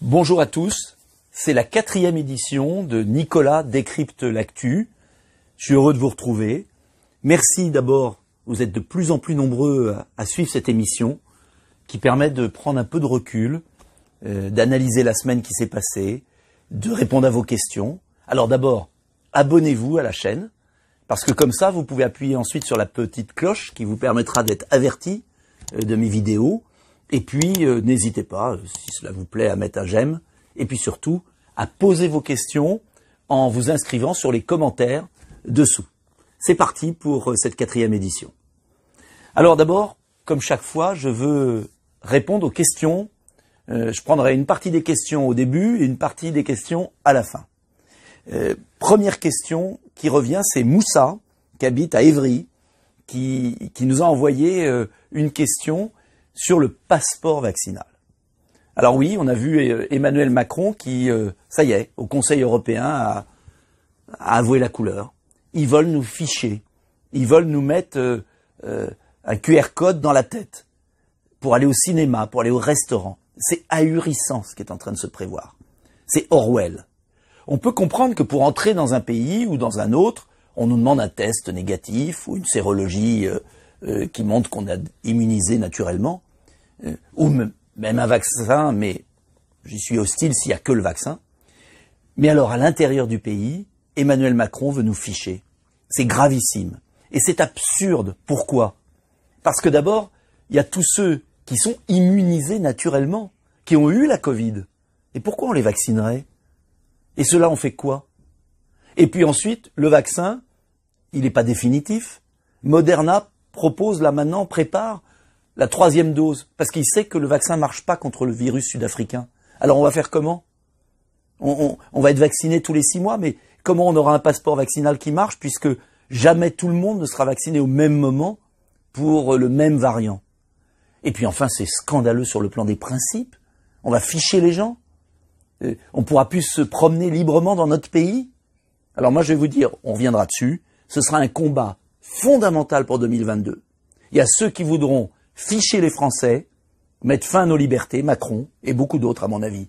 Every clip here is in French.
Bonjour à tous, c'est la quatrième édition de Nicolas décrypte l'actu. Je suis heureux de vous retrouver. Merci d'abord, vous êtes de plus en plus nombreux à, suivre cette émission qui permet de prendre un peu de recul, euh, d'analyser la semaine qui s'est passée, de répondre à vos questions. Alors d'abord, abonnez-vous à la chaîne parce que comme ça, vous pouvez appuyer ensuite sur la petite cloche qui vous permettra d'être averti euh, de mes vidéos et puis, euh, n'hésitez pas, euh, si cela vous plaît, à mettre un j'aime. Et puis surtout, à poser vos questions en vous inscrivant sur les commentaires dessous. C'est parti pour euh, cette quatrième édition. Alors d'abord, comme chaque fois, je veux répondre aux questions. je prendrai une partie des questions au début et une partie des questions à la fin. première question qui revient, c'est Moussa, qui habite à Évry, qui, nous a envoyé une question sur le passeport vaccinal. Alors oui, on a vu euh, Emmanuel Macron qui, euh, ça y est, au Conseil européen a, avoué la couleur. Ils veulent nous ficher. Ils veulent nous mettre euh, un QR code dans la tête pour aller au cinéma, pour aller au restaurant. C'est ahurissant ce qui est en train de se prévoir. C'est Orwell. On peut comprendre que pour entrer dans un pays ou dans un autre, on nous demande un test négatif ou une sérologie qui montre qu'on a immunisé naturellement. Euh, ou même un vaccin, mais j'y suis hostile s'il n'y a que le vaccin. Mais alors, à l'intérieur du pays, Emmanuel Macron veut nous ficher. C'est gravissime. Et c'est absurde. Pourquoi Parce que d'abord, il y a tous ceux qui sont immunisés naturellement, qui ont eu la Covid. Et pourquoi on les vaccinerait Et cela, on fait quoi Et puis ensuite, le vaccin, il n'est pas définitif. Moderna propose là maintenant, prépare la troisième dose, parce qu'il sait que le vaccin ne marche pas contre le virus sud-africain. Alors on va faire comment on, va être vacciné tous les six mois, mais comment on aura un passeport vaccinal qui marche, puisque jamais tout le monde ne sera vacciné au même moment pour le même variant Et puis enfin, c'est scandaleux sur le plan des principes. On va ficher les gens. Euh, on pourra plus se promener librement dans notre pays. Alors moi, je vais vous dire, on reviendra dessus. Ce sera un combat fondamental pour 2022. Il y a ceux qui voudront ficher les Français, mettre fin à nos libertés, Macron et beaucoup d'autres à mon avis.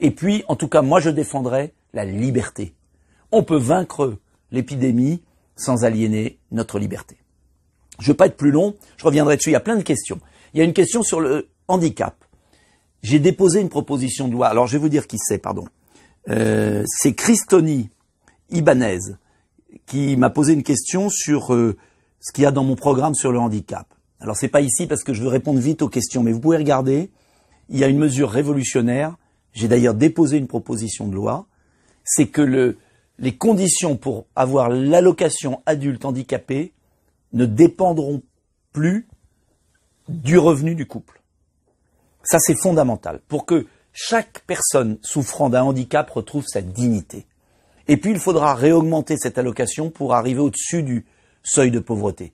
Et puis, en tout cas, moi je défendrai la liberté. On peut vaincre l'épidémie sans aliéner notre liberté. Je ne veux pas être plus long, je reviendrai dessus, il y a plein de questions. Il y a une question sur le handicap. J'ai déposé une proposition de loi, alors je vais vous dire qui c'est, pardon. Euh, c'est Christoni Ibanez qui m'a posé une question sur euh, ce qu'il y a dans mon programme sur le handicap. Alors c'est pas ici parce que je veux répondre vite aux questions, mais vous pouvez regarder. Il y a une mesure révolutionnaire. J'ai d'ailleurs déposé une proposition de loi. C'est que le, les conditions pour avoir l'allocation adulte handicapé ne dépendront plus du revenu du couple. Ça, c'est fondamental pour que chaque personne souffrant d'un handicap retrouve sa dignité. Et puis, il faudra réaugmenter cette allocation pour arriver au-dessus du seuil de pauvreté.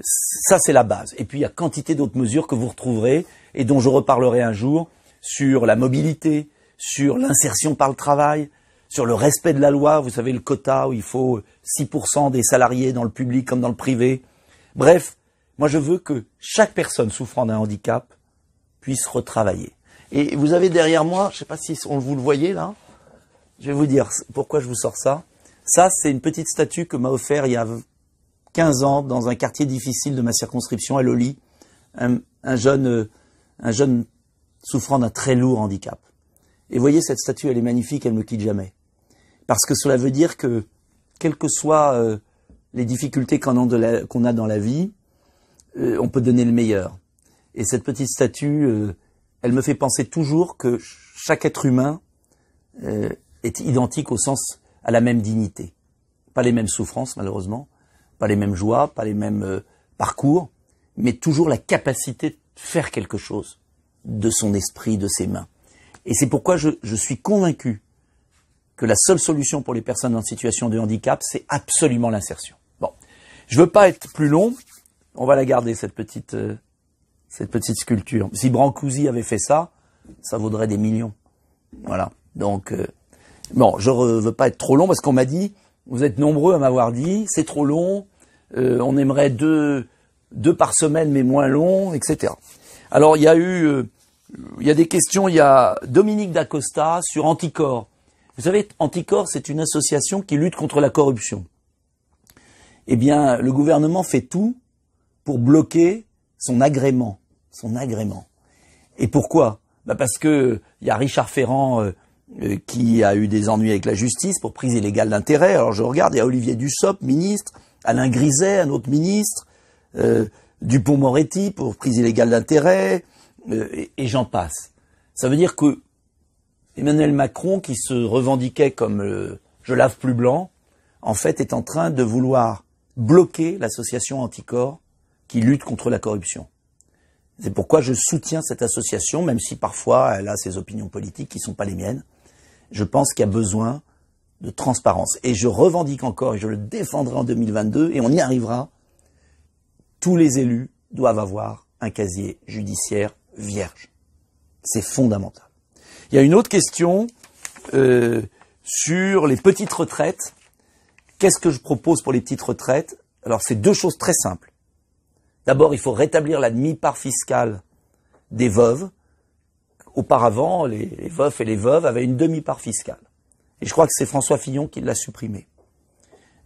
Ça, c'est la base. Et puis, il y a quantité d'autres mesures que vous retrouverez et dont je reparlerai un jour sur la mobilité, sur l'insertion par le travail, sur le respect de la loi. Vous savez, le quota où il faut 6% des salariés dans le public comme dans le privé. Bref, moi, je veux que chaque personne souffrant d'un handicap puisse retravailler. Et vous avez derrière moi, je ne sais pas si on vous le voyez là, je vais vous dire pourquoi je vous sors ça. Ça, c'est une petite statue que m'a offert il y a 15 ans dans un quartier difficile de ma circonscription à Loli, un, jeune, euh, un jeune souffrant d'un très lourd handicap. Et voyez, cette statue, elle est magnifique, elle ne me quitte jamais. Parce que cela veut dire que, quelles que soient euh, les difficultés qu'on a, a, dans la vie, euh, on peut donner le meilleur. Et cette petite statue, elle me fait penser toujours que chaque être humain est identique au sens à la même dignité. Pas les mêmes souffrances, malheureusement, pas les mêmes joies, pas les mêmes euh, parcours, mais toujours la capacité de faire quelque chose de son esprit, de ses mains. Et c'est pourquoi je, suis convaincu que la seule solution pour les personnes en situation de handicap, c'est absolument l'insertion. Bon, je veux pas être plus long. On va la garder cette petite, euh, cette petite sculpture. Si Brancusi avait fait ça, ça vaudrait des millions. Voilà. Donc euh, bon, je ne veux pas être trop long parce qu'on m'a dit vous êtes nombreux à m'avoir dit, c'est trop long, euh, on aimerait deux, deux par semaine mais moins long, etc. Alors il y a eu, euh, il y a des questions, il y a Dominique d'Acosta sur Anticor. Vous savez, Anticor, c'est une association qui lutte contre la corruption. Eh bien, le gouvernement fait tout pour bloquer son agrément, son agrément. Et pourquoi bah Parce que il y a Richard Ferrand, euh, euh, qui a eu des ennuis avec la justice pour prise illégale d'intérêt. Alors je regarde, il y a Olivier Dussopt, ministre, Alain Griset, un autre ministre, euh, Dupont-Moretti pour prise illégale d'intérêt, euh, et, j'en passe. Ça veut dire que Emmanuel Macron, qui se revendiquait comme je lave plus blanc, en fait est en train de vouloir bloquer l'association Anticorps qui lutte contre la corruption. C'est pourquoi je soutiens cette association, même si parfois elle a ses opinions politiques qui ne sont pas les miennes je pense qu'il y a besoin de transparence. Et je revendique encore, et je le défendrai en 2022, et on y arrivera, tous les élus doivent avoir un casier judiciaire vierge. C'est fondamental. Il y a une autre question euh, sur les petites retraites. Qu'est-ce que je propose pour les petites retraites Alors c'est deux choses très simples. D'abord, il faut rétablir la demi-part fiscale des veuves Auparavant, les, veufs et les veuves avaient une demi-part fiscale. Et je crois que c'est François Fillon qui l'a supprimée.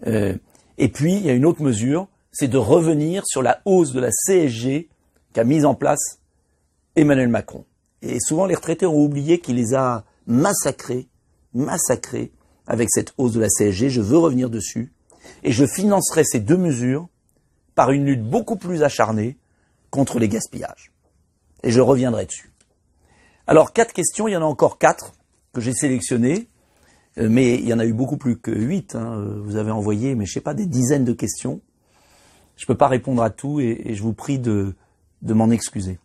Euh, et puis, il y a une autre mesure, c'est de revenir sur la hausse de la CSG qu'a mise en place Emmanuel Macron. Et souvent, les retraités ont oublié qu'il les a massacrés, massacrés avec cette hausse de la CSG. Je veux revenir dessus. Et je financerai ces deux mesures par une lutte beaucoup plus acharnée contre les gaspillages. Et je reviendrai dessus. Alors, quatre questions, il y en a encore quatre que j'ai sélectionnées, euh, mais il y en a eu beaucoup plus que huit. Hein, euh, vous avez envoyé, mais je sais pas, des dizaines de questions. Je ne peux pas répondre à tout et, je vous prie de, m'en excuser.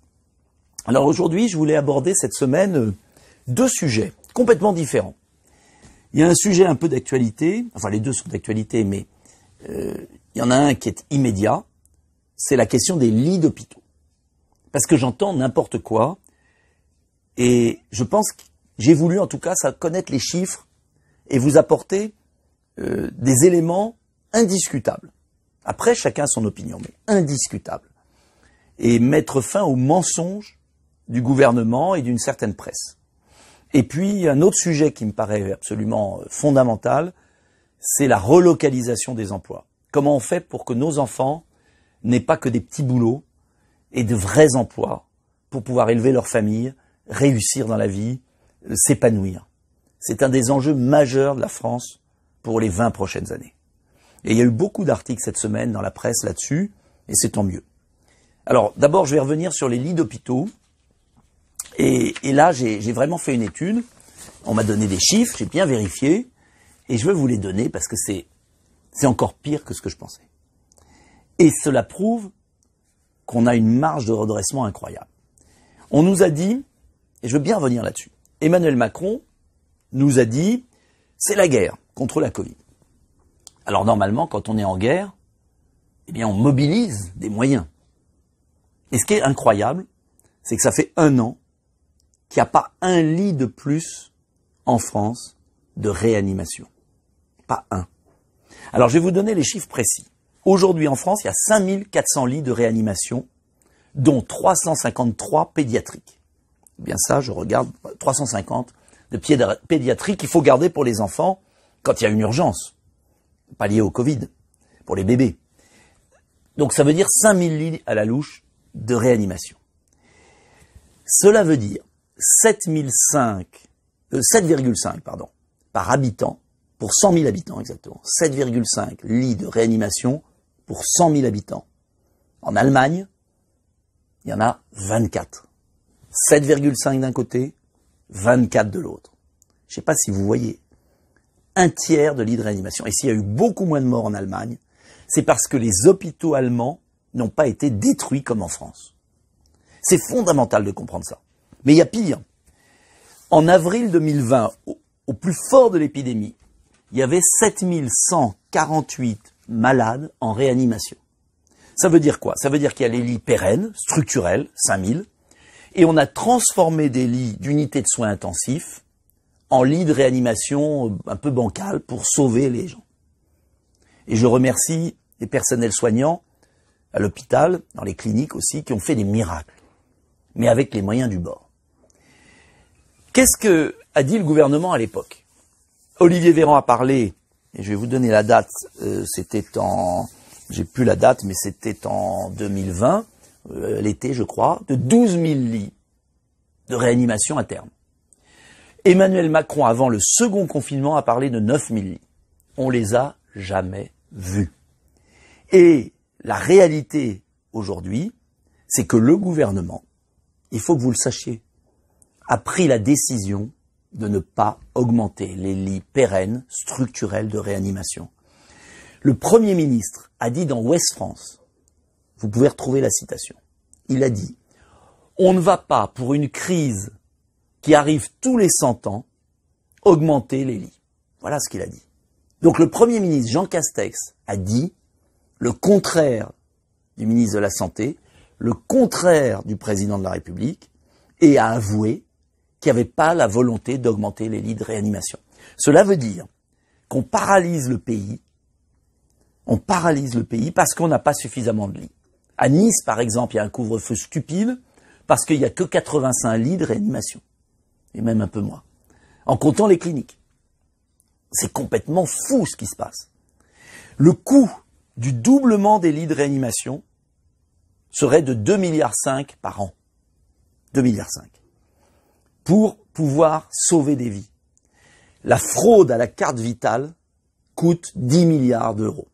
Alors aujourd'hui, je voulais aborder cette semaine euh, deux sujets complètement différents. Il y a un sujet un peu d'actualité, enfin les deux sont d'actualité, mais il y en a un qui est immédiat, c'est la question des lits d'hôpitaux. Parce que j'entends n'importe quoi et je pense que j'ai voulu en tout cas connaître les chiffres et vous apporter euh, des éléments indiscutables. Après, chacun a son opinion, mais indiscutables. Et mettre fin aux mensonges du gouvernement et d'une certaine presse. Et puis, un autre sujet qui me paraît absolument euh, fondamental, c'est la relocalisation des emplois. Comment on fait pour que nos enfants n'aient pas que des petits boulots et de vrais emplois pour pouvoir élever leur famille réussir dans la vie, s'épanouir. C'est un des enjeux majeurs de la France pour les 20 prochaines années. Et il y a eu beaucoup d'articles cette semaine dans la presse là-dessus, et c'est tant mieux. Alors, d'abord, je vais revenir sur les lits d'hôpitaux. Et, là, j'ai vraiment fait une étude. On m'a donné des chiffres, j'ai bien vérifié, et je veux vous les donner parce que c'est encore pire que ce que je pensais. Et cela prouve qu'on a une marge de redressement incroyable. On nous a dit, et je veux bien revenir là-dessus. Emmanuel Macron nous a dit, c'est la guerre contre la Covid. Alors normalement, quand on est en guerre, eh bien on mobilise des moyens. Et ce qui est incroyable, c'est que ça fait un an qu'il n'y a pas un lit de plus en France de réanimation. Pas un. Alors je vais vous donner les chiffres précis. Aujourd'hui en France, il y a 5400 lits de réanimation, dont 353 pédiatriques bien ça, je regarde 350 de pédiatriques qu'il faut garder pour les enfants quand il y a une urgence, pas liée au Covid, pour les bébés. Donc ça veut dire 5000 lits à la louche de réanimation. Cela veut dire 7,5 euh, par habitant, pour 100 000 habitants exactement, 7,5 lits de réanimation pour 100 000 habitants. En Allemagne, il y en a 24. 7,5 d'un côté, 24 de l'autre. Je ne sais pas si vous voyez. Un tiers de lits de réanimation. Et s'il y a eu beaucoup moins de morts en Allemagne, c'est parce que les hôpitaux allemands n'ont pas été détruits comme en France. C'est fondamental de comprendre ça. Mais il y a pire. En avril 2020, au, au plus fort de l'épidémie, il y avait 7148 malades en réanimation. Ça veut dire quoi Ça veut dire qu'il y a les lits pérennes, structurels, 5000, et on a transformé des lits d'unités de soins intensifs en lits de réanimation euh, un peu bancales pour sauver les gens. Et je remercie les personnels soignants à l'hôpital, dans les cliniques aussi, qui ont fait des miracles, mais avec les moyens du bord. Qu'est-ce que a dit le gouvernement à l'époque Olivier Véran a parlé, et je vais vous donner la date, euh, c'était en, j'ai plus la date, mais c'était en 2020. Euh, l'été, je crois, de 12 000 lits de réanimation à terme. Emmanuel Macron, avant le second confinement, a parlé de 9 000 lits. On les a jamais vus. Et la réalité aujourd'hui, c'est que le gouvernement, il faut que vous le sachiez, a pris la décision de ne pas augmenter les lits pérennes structurels de réanimation. Le Premier ministre a dit dans Ouest France vous pouvez retrouver la citation. Il a dit, on ne va pas pour une crise qui arrive tous les 100 ans augmenter les lits. Voilà ce qu'il a dit. Donc le Premier ministre Jean Castex a dit le contraire du ministre de la Santé, le contraire du président de la République, et a avoué qu'il n'y avait pas la volonté d'augmenter les lits de réanimation. Cela veut dire qu'on paralyse le pays, on paralyse le pays parce qu'on n'a pas suffisamment de lits. À Nice, par exemple, il y a un couvre-feu stupide parce qu'il n'y a que 85 lits de réanimation. Et même un peu moins. En comptant les cliniques. C'est complètement fou ce qui se passe. Le coût du doublement des lits de réanimation serait de 2,5 milliards par an. 2,5 milliards pour pouvoir sauver des vies. La fraude à la carte vitale coûte 10 milliards d'euros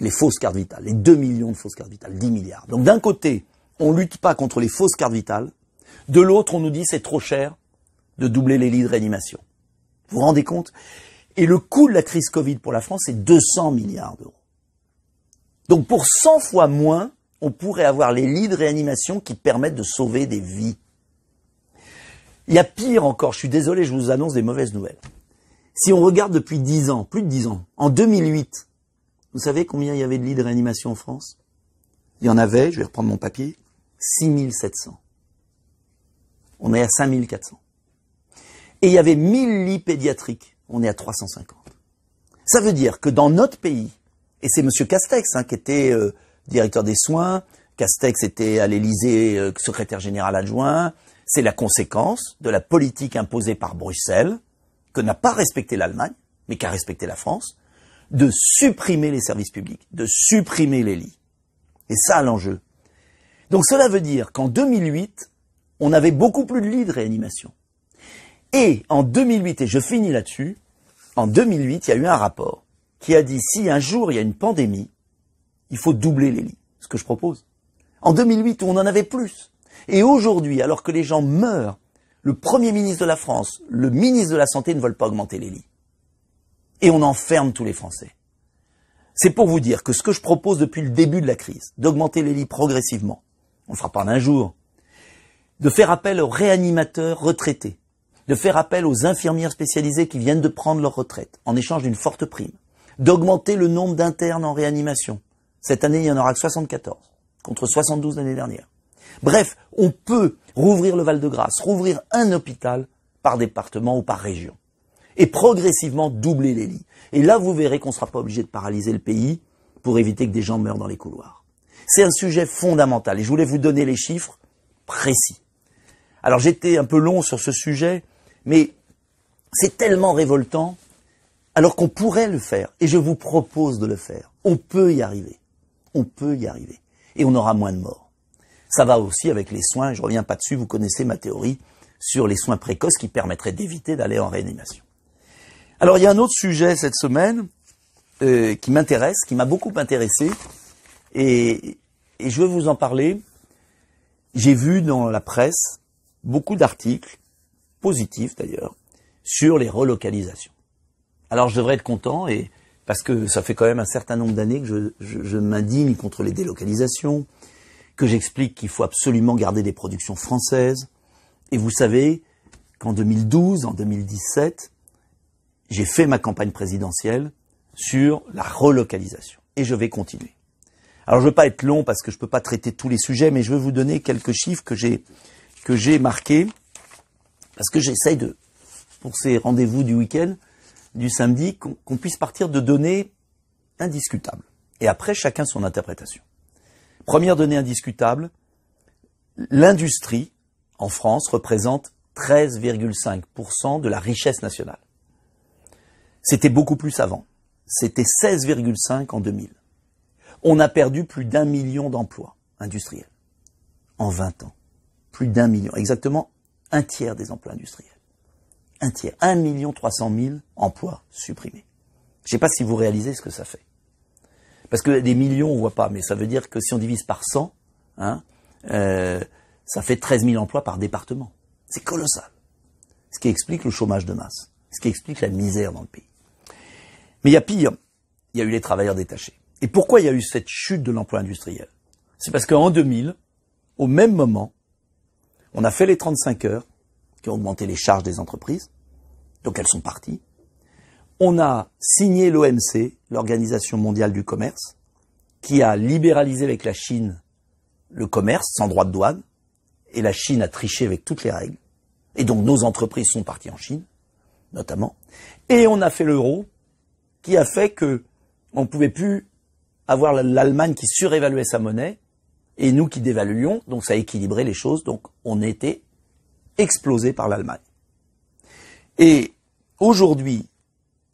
les fausses cartes vitales, les 2 millions de fausses cartes vitales, 10 milliards. Donc d'un côté, on ne lutte pas contre les fausses cartes vitales, de l'autre, on nous dit c'est trop cher de doubler les lits de réanimation. Vous vous rendez compte Et le coût de la crise Covid pour la France, c'est 200 milliards d'euros. Donc pour 100 fois moins, on pourrait avoir les lits de réanimation qui permettent de sauver des vies. Il y a pire encore, je suis désolé, je vous annonce des mauvaises nouvelles. Si on regarde depuis 10 ans, plus de 10 ans, en 2008, vous savez combien il y avait de lits de réanimation en France Il y en avait, je vais reprendre mon papier, 6700. On est à 5400. Et il y avait 1000 lits pédiatriques. On est à 350. Ça veut dire que dans notre pays, et c'est M. Castex hein, qui était euh, directeur des soins, Castex était à l'Élysée euh, secrétaire général adjoint, c'est la conséquence de la politique imposée par Bruxelles, que n'a pas respecté l'Allemagne, mais qu'a respecté la France, de supprimer les services publics, de supprimer les lits. Et ça l'enjeu. Donc cela veut dire qu'en 2008, on avait beaucoup plus de lits de réanimation. Et en 2008, et je finis là-dessus, en 2008, il y a eu un rapport qui a dit si un jour il y a une pandémie, il faut doubler les lits, ce que je propose. En 2008, on en avait plus. Et aujourd'hui, alors que les gens meurent, le Premier ministre de la France, le ministre de la Santé ne veulent pas augmenter les lits et on enferme tous les Français. C'est pour vous dire que ce que je propose depuis le début de la crise, d'augmenter les lits progressivement, on ne le fera pas en un jour, de faire appel aux réanimateurs retraités, de faire appel aux infirmières spécialisées qui viennent de prendre leur retraite en échange d'une forte prime, d'augmenter le nombre d'internes en réanimation. Cette année, il y en aura que 74 contre 72 l'année dernière. Bref, on peut rouvrir le Val-de-Grâce, rouvrir un hôpital par département ou par région et progressivement doubler les lits. Et là, vous verrez qu'on ne sera pas obligé de paralyser le pays pour éviter que des gens meurent dans les couloirs. C'est un sujet fondamental et je voulais vous donner les chiffres précis. Alors j'étais un peu long sur ce sujet, mais c'est tellement révoltant alors qu'on pourrait le faire et je vous propose de le faire. On peut y arriver. On peut y arriver et on aura moins de morts. Ça va aussi avec les soins, je reviens pas dessus, vous connaissez ma théorie sur les soins précoces qui permettraient d'éviter d'aller en réanimation. Alors il y a un autre sujet cette semaine euh, qui m'intéresse, qui m'a beaucoup intéressé, et, je veux vous en parler. J'ai vu dans la presse beaucoup d'articles, positifs d'ailleurs, sur les relocalisations. Alors je devrais être content, et parce que ça fait quand même un certain nombre d'années que je, je, je m'indigne contre les délocalisations, que j'explique qu'il faut absolument garder des productions françaises. Et vous savez qu'en 2012, en 2017, j'ai fait ma campagne présidentielle sur la relocalisation. Et je vais continuer. Alors je ne veux pas être long parce que je ne peux pas traiter tous les sujets, mais je veux vous donner quelques chiffres que j'ai que j'ai marqués parce que j'essaye de pour ces rendez-vous du week-end, du samedi, qu'on puisse partir de données indiscutables. Et après, chacun son interprétation. Première donnée indiscutable, l'industrie en France représente 13,5% de la richesse nationale. C'était beaucoup plus avant. C'était 16,5 en 2000. On a perdu plus d'un million d'emplois industriels en 20 ans. Plus d'un million, exactement un tiers des emplois industriels. Un tiers, un million d'emplois mille emplois supprimés. Je ne sais pas si vous réalisez ce que ça fait. Parce que des millions, on ne voit pas, mais ça veut dire que si on divise par 100, hein, euh, ça fait 13 000 emplois par département. C'est colossal. Ce qui explique le chômage de masse, ce qui explique la misère dans le pays. Mais il y a pire, il y a eu les travailleurs détachés. Et pourquoi il y a eu cette chute de l'emploi industriel C'est parce qu'en 2000, au même moment, on a fait les 35 heures, qui ont augmenté les charges des entreprises, donc elles sont parties. On a signé l'OMC, l'Organisation mondiale du commerce, qui a libéralisé avec la Chine le commerce sans droit de douane, et la Chine a triché avec toutes les règles. Et donc nos entreprises sont parties en Chine, notamment. Et on a fait l'euro qui a fait que on ne pouvait plus avoir l'Allemagne qui surévaluait sa monnaie et nous qui dévaluions, donc ça équilibrait les choses, donc on était explosé par l'Allemagne. Et aujourd'hui,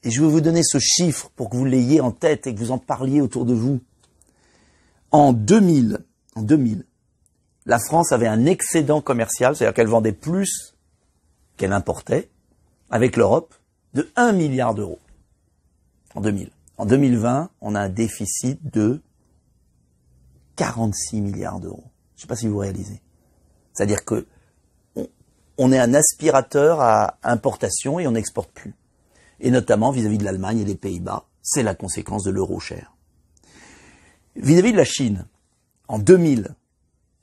et je vais vous donner ce chiffre pour que vous l'ayez en tête et que vous en parliez autour de vous. En 2000, en 2000, la France avait un excédent commercial, c'est-à-dire qu'elle vendait plus qu'elle importait avec l'Europe de 1 milliard d'euros en 2000. En 2020, on a un déficit de 46 milliards d'euros. Je ne sais pas si vous réalisez. C'est-à-dire qu'on est un aspirateur à importation et on n'exporte plus. Et notamment vis-à-vis de l'Allemagne et des Pays-Bas. C'est la conséquence de l'euro cher. Vis-à-vis de la Chine, en 2000,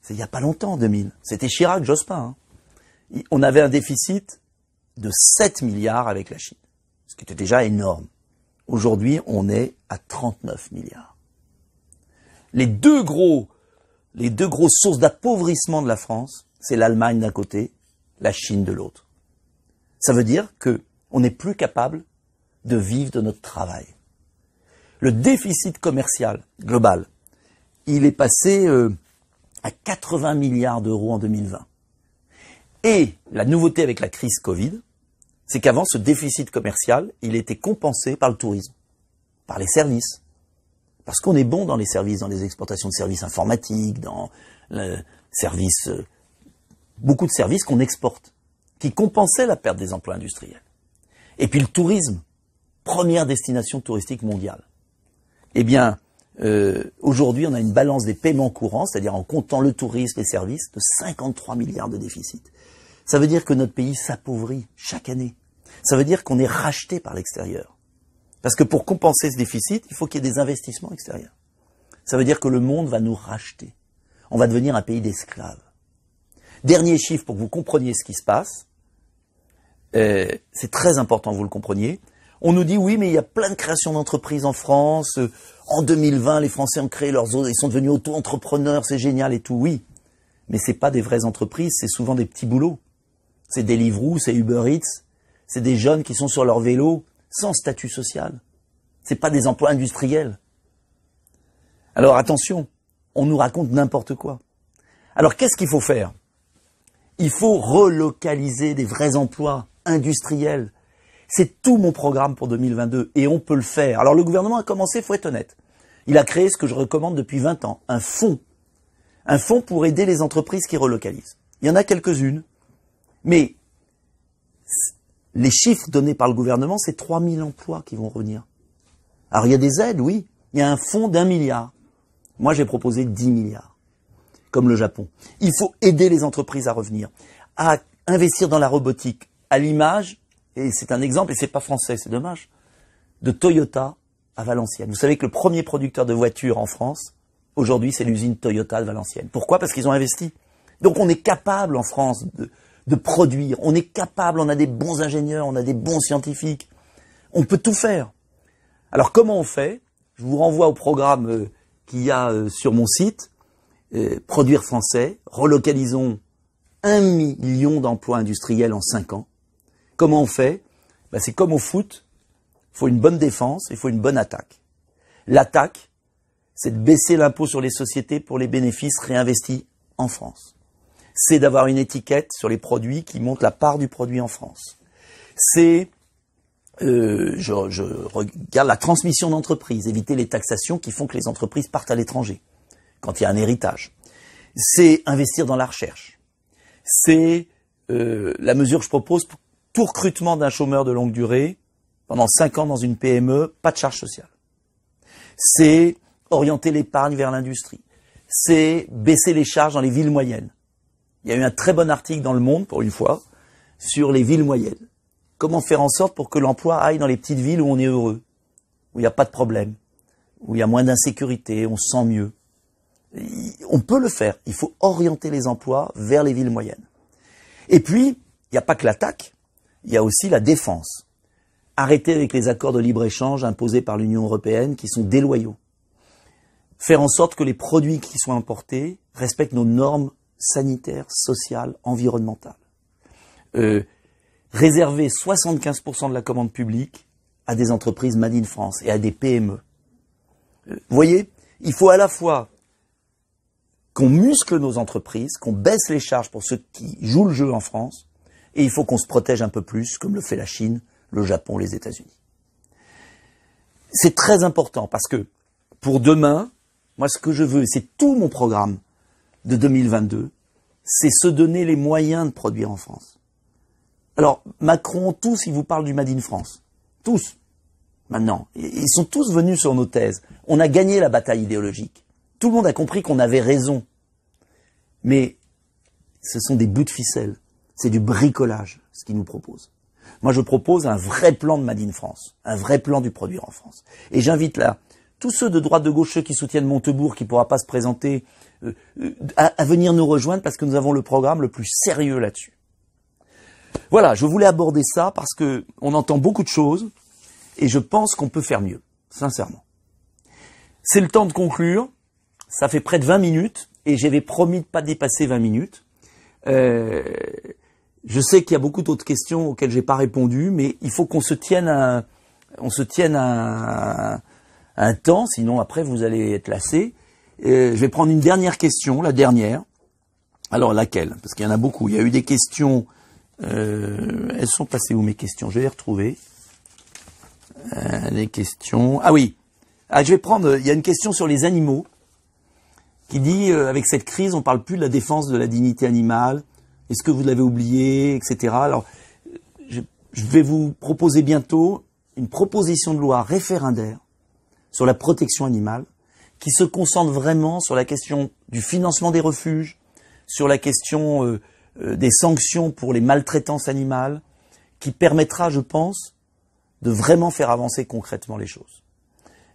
c'est il n'y a pas longtemps 2000, c'était Chirac, j'ose hein. pas. on avait un déficit de 7 milliards avec la Chine, ce qui était déjà énorme. Aujourd'hui, on est à 39 milliards. Les deux gros, les deux grosses sources d'appauvrissement de la France, c'est l'Allemagne d'un côté, la Chine de l'autre. Ça veut dire que on n'est plus capable de vivre de notre travail. Le déficit commercial global, il est passé euh, à 80 milliards d'euros en 2020. Et la nouveauté avec la crise Covid, c'est qu'avant, ce déficit commercial, il était compensé par le tourisme, par les services. Parce qu'on est bon dans les services, dans les exportations de services informatiques, dans le service, euh, beaucoup de services qu'on exporte, qui compensaient la perte des emplois industriels. Et puis le tourisme, première destination touristique mondiale. Eh bien, euh, aujourd'hui, on a une balance des paiements courants, c'est-à-dire en comptant le tourisme et les services, de 53 milliards de déficit. Ça veut dire que notre pays s'appauvrit chaque année. Ça veut dire qu'on est racheté par l'extérieur. Parce que pour compenser ce déficit, il faut qu'il y ait des investissements extérieurs. Ça veut dire que le monde va nous racheter. On va devenir un pays d'esclaves. Dernier chiffre pour que vous compreniez ce qui se passe. Euh, c'est très important que vous le compreniez. On nous dit oui, mais il y a plein de créations d'entreprises en France. Euh, en 2020, les Français ont créé leurs ils sont devenus auto-entrepreneurs, c'est génial et tout. Oui, mais ce n'est pas des vraies entreprises, c'est souvent des petits boulots. C'est Deliveroo, c'est Uber Eats, c'est des jeunes qui sont sur leur vélo sans statut social. C'est pas des emplois industriels. Alors attention, on nous raconte n'importe quoi. Alors qu'est-ce qu'il faut faire Il faut relocaliser des vrais emplois industriels. C'est tout mon programme pour 2022 et on peut le faire. Alors le gouvernement a commencé, faut être honnête. Il a créé ce que je recommande depuis 20 ans, un fonds. Un fonds pour aider les entreprises qui relocalisent. Il y en a quelques-unes, mais les chiffres donnés par le gouvernement, c'est 3000 emplois qui vont revenir. Alors il y a des aides, oui. Il y a un fonds d'un milliard. Moi, j'ai proposé 10 milliards, comme le Japon. Il faut aider les entreprises à revenir, à investir dans la robotique, à l'image, et c'est un exemple, et c'est pas français, c'est dommage, de Toyota à Valenciennes. Vous savez que le premier producteur de voitures en France, aujourd'hui, c'est l'usine Toyota de Valenciennes. Pourquoi Parce qu'ils ont investi. Donc on est capable en France de, de produire. On est capable, on a des bons ingénieurs, on a des bons scientifiques. On peut tout faire. Alors comment on fait Je vous renvoie au programme euh, qu'il y a euh, sur mon site, euh, Produire français, relocalisons un million d'emplois industriels en cinq ans. Comment on fait ben, C'est comme au foot, il faut une bonne défense, il faut une bonne attaque. L'attaque, c'est de baisser l'impôt sur les sociétés pour les bénéfices réinvestis en France c'est d'avoir une étiquette sur les produits qui montre la part du produit en France. C'est euh, je, regarde la transmission d'entreprise, éviter les taxations qui font que les entreprises partent à l'étranger quand il y a un héritage. C'est investir dans la recherche. C'est euh, la mesure que je propose pour tout recrutement d'un chômeur de longue durée pendant cinq ans dans une PME, pas de charge sociale. C'est orienter l'épargne vers l'industrie. C'est baisser les charges dans les villes moyennes. Il y a eu un très bon article dans Le Monde, pour une fois, sur les villes moyennes. Comment faire en sorte pour que l'emploi aille dans les petites villes où on est heureux, où il n'y a pas de problème, où il y a moins d'insécurité, on se sent mieux. On peut le faire. Il faut orienter les emplois vers les villes moyennes. Et puis, il n'y a pas que l'attaque, il y a aussi la défense. Arrêter avec les accords de libre-échange imposés par l'Union européenne qui sont déloyaux. Faire en sorte que les produits qui sont importés respectent nos normes sanitaire, social, environnemental, euh, réserver 75% de la commande publique à des entreprises Made in France et à des PME. Euh, vous voyez, il faut à la fois qu'on muscle nos entreprises, qu'on baisse les charges pour ceux qui jouent le jeu en France, et il faut qu'on se protège un peu plus, comme le fait la Chine, le Japon, les États-Unis. C'est très important parce que pour demain, moi ce que je veux, c'est tout mon programme de 2022, c'est se donner les moyens de produire en France. Alors, Macron, tous, il vous parle du Made in France. Tous. Maintenant, ils sont tous venus sur nos thèses. On a gagné la bataille idéologique. Tout le monde a compris qu'on avait raison. Mais ce sont des bouts de ficelle. C'est du bricolage, ce qu'ils nous proposent. Moi, je propose un vrai plan de Made in France. Un vrai plan du produire en France. Et j'invite là tous ceux de droite de gauche, ceux qui soutiennent Montebourg, qui ne pourra pas se présenter, à, venir nous rejoindre parce que nous avons le programme le plus sérieux là-dessus. Voilà, je voulais aborder ça parce que on entend beaucoup de choses et je pense qu'on peut faire mieux, sincèrement. C'est le temps de conclure. Ça fait près de 20 minutes et j'avais promis de ne pas dépasser 20 minutes. Euh, je sais qu'il y a beaucoup d'autres questions auxquelles j'ai pas répondu, mais il faut qu'on se tienne on se tienne un temps, sinon après vous allez être lassés je vais prendre une dernière question, la dernière. Alors laquelle Parce qu'il y en a beaucoup. Il y a eu des questions. Euh, elles sont passées où mes questions Je vais les retrouver. Euh, les questions. Ah oui. Ah, je vais prendre. Euh, il y a une question sur les animaux qui dit avec cette crise, on parle plus de la défense de la dignité animale. Est-ce que vous l'avez oublié, etc. Alors, je vais vous proposer bientôt une proposition de loi référendaire sur la protection animale qui se concentre vraiment sur la question du financement des refuges, sur la question euh, euh, des sanctions pour les maltraitances animales, qui permettra, je pense, de vraiment faire avancer concrètement les choses.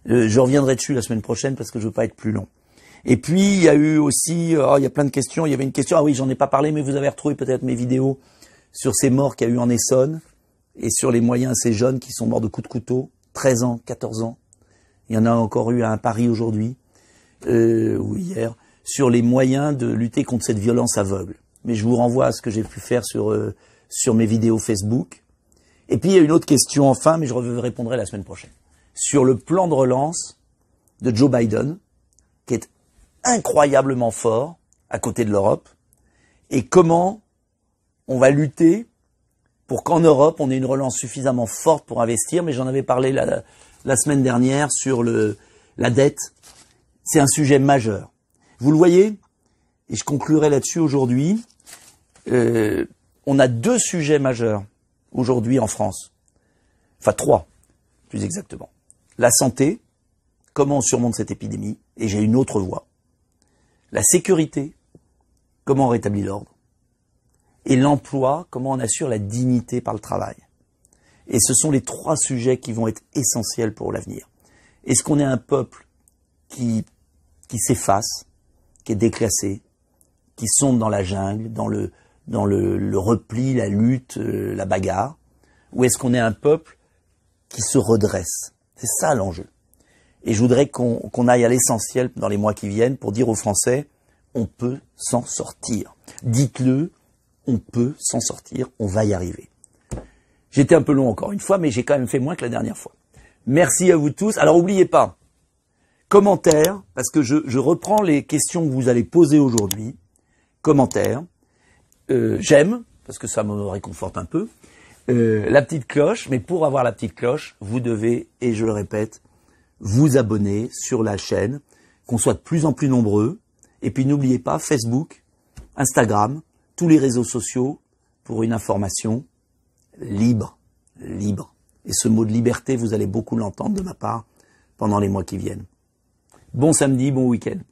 Euh, je reviendrai dessus la semaine prochaine parce que je ne veux pas être plus long. Et puis, il y a eu aussi, oh, il y a plein de questions, il y avait une question, ah oui, j'en ai pas parlé, mais vous avez retrouvé peut-être mes vidéos sur ces morts qu'il y a eu en Essonne et sur les moyens, ces jeunes qui sont morts de coups de couteau, 13 ans, 14 ans, il y en a encore eu à un Paris aujourd'hui, euh, ou hier, sur les moyens de lutter contre cette violence aveugle. Mais je vous renvoie à ce que j'ai pu faire sur, euh, sur mes vidéos Facebook. Et puis il y a une autre question enfin, mais je répondrai la semaine prochaine, sur le plan de relance de Joe Biden, qui est incroyablement fort à côté de l'Europe, et comment on va lutter pour qu'en Europe, on ait une relance suffisamment forte pour investir. Mais j'en avais parlé la, la, semaine dernière sur le, la dette. C'est un sujet majeur. Vous le voyez, et je conclurai là-dessus aujourd'hui, euh, on a deux sujets majeurs aujourd'hui en France. Enfin, trois, plus exactement. La santé, comment on surmonte cette épidémie, et j'ai une autre voie. La sécurité, comment on rétablit l'ordre et l'emploi, comment on assure la dignité par le travail. Et ce sont les trois sujets qui vont être essentiels pour l'avenir. Est-ce qu'on est un peuple qui, s'efface, qui est déclassé, qui sombre dans la jungle, dans le, dans le, repli, la lutte, euh, la bagarre Ou est-ce qu'on est un peuple qui se redresse C'est ça l'enjeu. Et je voudrais qu'on aille à l'essentiel dans les mois qui viennent pour dire aux Français, on peut s'en sortir. Dites-le, on peut s'en sortir, on va y arriver. J'étais un peu long encore une fois, mais j'ai quand même fait moins que la dernière fois. Merci à vous tous. Alors n'oubliez pas, commentaire, parce que je, reprends les questions que vous allez poser aujourd'hui. Commentaires. Euh, j'aime, parce que ça me réconforte un peu. Euh, la petite cloche, mais pour avoir la petite cloche, vous devez, et je le répète, vous abonner sur la chaîne, qu'on soit de plus en plus nombreux. Et puis n'oubliez pas Facebook, Instagram, tous les réseaux sociaux pour une information libre, libre. Et ce mot de liberté, vous allez beaucoup l'entendre de ma part pendant les mois qui viennent. Bon samedi, bon week-end.